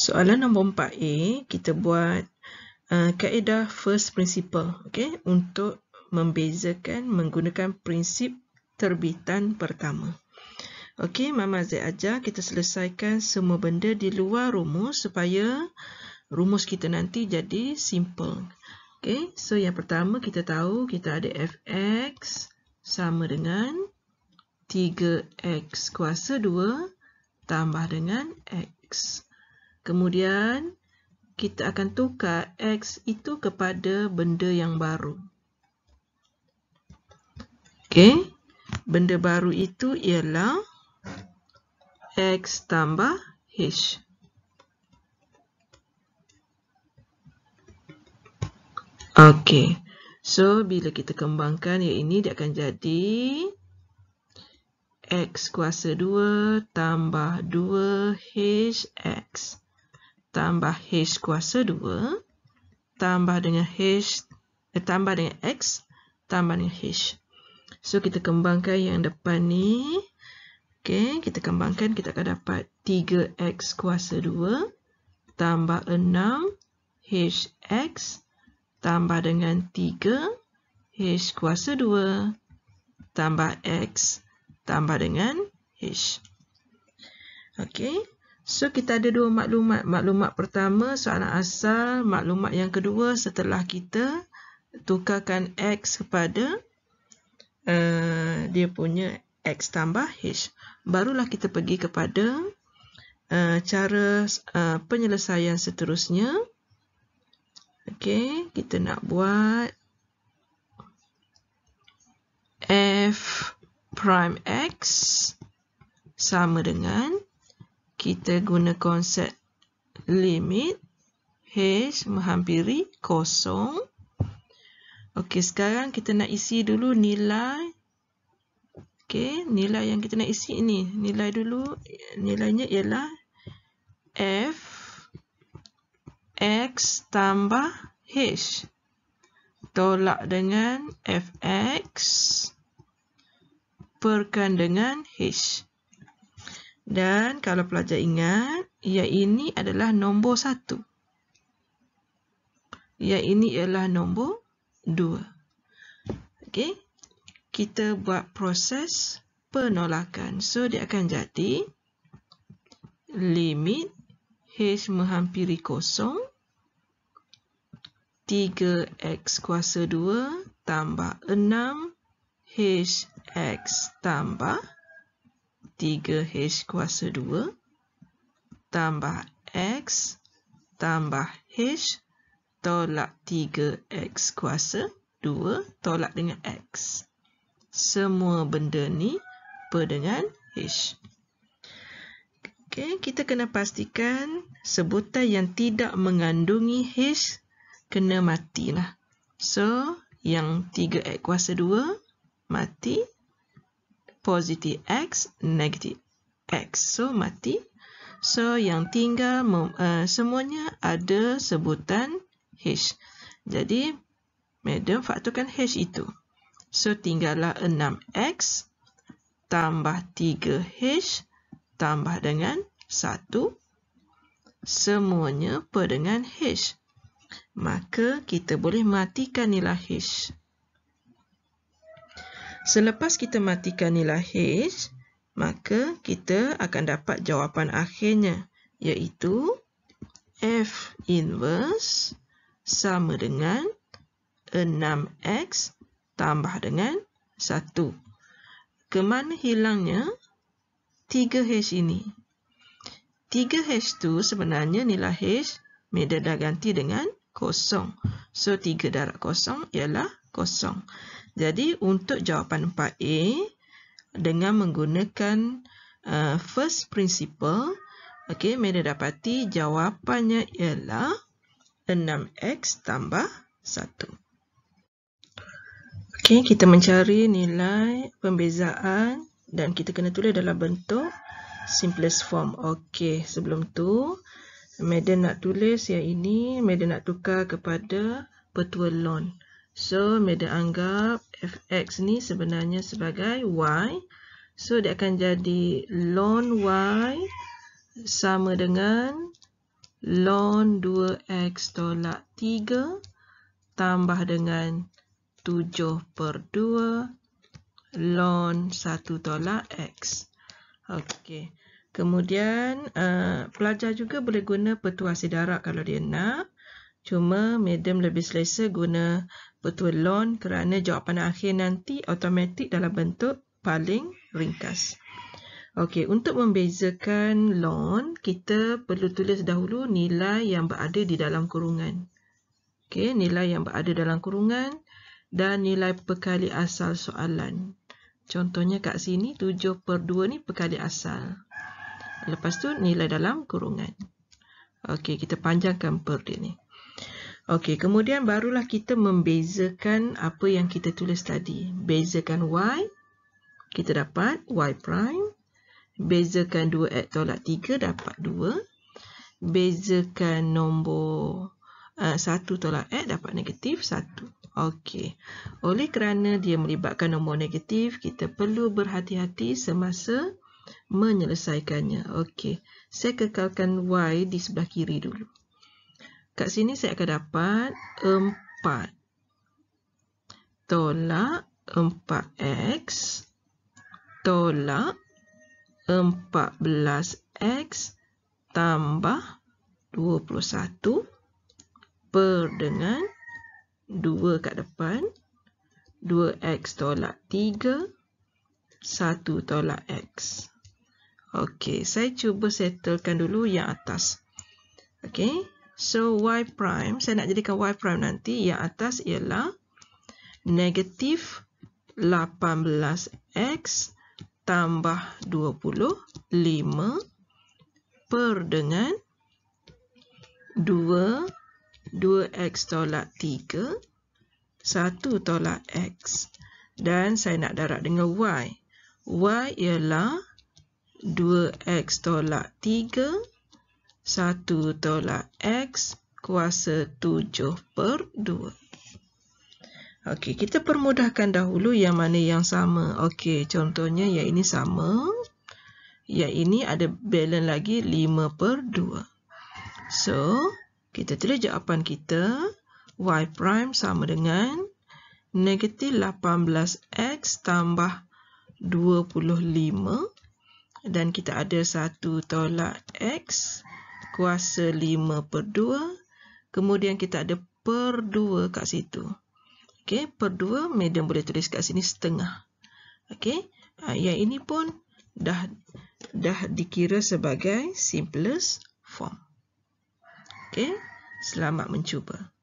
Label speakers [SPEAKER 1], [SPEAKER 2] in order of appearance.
[SPEAKER 1] Soalan nombor 4A, kita buat uh, kaedah first principle okay, untuk membezakan menggunakan prinsip terbitan pertama. Okey, Mama Z ajar kita selesaikan semua benda di luar rumus supaya rumus kita nanti jadi simple. Okey, so yang pertama kita tahu kita ada fx sama dengan 3x kuasa 2 tambah dengan x. Kemudian, kita akan tukar X itu kepada benda yang baru. Okey, benda baru itu ialah X tambah H. Okey, so bila kita kembangkan yang ini, dia akan jadi X kuasa 2 tambah 2 HX. X tambah h kuasa 2 tambah dengan h eh, tambah dengan x tambah dengan h. So kita kembangkan yang depan ni. Okey, kita kembangkan kita akan dapat 3x kuasa 2 tambah 6 hx tambah dengan 3 h kuasa 2 tambah x tambah dengan h. Okey. So kita ada dua maklumat. Maklumat pertama soalan asal, maklumat yang kedua setelah kita tukarkan x kepada uh, dia punya x tambah h. Barulah kita pergi kepada uh, cara uh, penyelesaian seterusnya. Okey, kita nak buat f prime x sama dengan kita guna konsep limit H menghampiri kosong. Okey, sekarang kita nak isi dulu nilai. Okey, nilai yang kita nak isi ini. Nilai dulu, nilainya ialah F X tambah H. Tolak dengan Fx perkan dengan H. Dan kalau pelajar ingat, yang ini adalah nombor satu. Yang ini ialah nombor dua. Okey. Kita buat proses penolakan. So, dia akan jadi limit H menghampiri kosong 3X kuasa 2 tambah 6 H X tambah 2. 3H kuasa 2 tambah X tambah H tolak 3X kuasa 2 tolak dengan X. Semua benda ni per dengan H. Okay, kita kena pastikan sebutan yang tidak mengandungi H kena matilah. So, yang 3X kuasa 2 mati positif x, negatif x. So, mati. So, yang tinggal uh, semuanya ada sebutan h. Jadi, medium faktorkan h itu. So, tinggallah 6x tambah 3h tambah dengan 1. Semuanya per dengan h. Maka, kita boleh matikan nilai h. Selepas kita matikan nilai H, maka kita akan dapat jawapan akhirnya iaitu F inverse sama dengan 6X tambah dengan 1. Kemana hilangnya 3H ini? 3H itu sebenarnya nilai H media dah ganti dengan kosong. So, 3 darab kosong ialah kosong. Jadi untuk jawapan 4A dengan menggunakan uh, first principle, okey, mereka dapati jawapannya ialah 6x tambah 1. Okey, kita mencari nilai pembezaan dan kita kena tulis dalam bentuk simplest form. Okey, sebelum tu mereka nak tulis yang ini, mereka nak tukar kepada petua lon. So, media anggap fx ni sebenarnya sebagai y. So, dia akan jadi ln y sama dengan ln 2x tolak 3 tambah dengan 7 per 2 ln 1 tolak x. Okey. Kemudian, uh, pelajar juga boleh guna petua darab kalau dia nak. Cuma, medium lebih selesa guna Betul loan kerana jawapan akhir nanti automatik dalam bentuk paling ringkas. Okey, untuk membezakan loan, kita perlu tulis dahulu nilai yang berada di dalam kurungan. Okey, nilai yang berada dalam kurungan dan nilai perkali asal soalan. Contohnya kat sini 7 per 2 ni perkali asal. Lepas tu nilai dalam kurungan. Okey, kita panjangkan per dia ni. Okey, kemudian barulah kita membezakan apa yang kita tulis tadi. Bezakan y, kita dapat y prime. Bezakan 2x tolak 3, dapat 2. Bezakan nombor uh, eh, 1 tolak x, dapat negatif 1. Okey, oleh kerana dia melibatkan nombor negatif, kita perlu berhati-hati semasa menyelesaikannya. Okey, saya kekalkan y di sebelah kiri dulu kat sini saya akan dapat 4 tolak 4x tolak 14x tambah 21 per dengan 2 kat depan 2x tolak 3 1 tolak x Okey, saya cuba settlekan dulu yang atas Okey, So y prime, saya nak jadikan y prime nanti yang atas ialah negatif 18x tambah 25 per dengan 2, 2x tolak 3, 1 tolak x. Dan saya nak darat dengan y. y ialah 2x tolak 3 1 tolak X kuasa 7 per 2. Okey, kita permudahkan dahulu yang mana yang sama. Okey, contohnya yang ini sama. Yang ini ada balance lagi 5 per 2. So, kita tulis jawapan kita. Y prime sama dengan negatif 18X tambah 25. Dan kita ada 1 tolak X. X kuasa 5 per 2. Kemudian kita ada per 2 kat situ. Okey, per 2 medium boleh tulis kat sini setengah. Okey, uh, ha, yang ini pun dah dah dikira sebagai simplest form. Okey, selamat mencuba.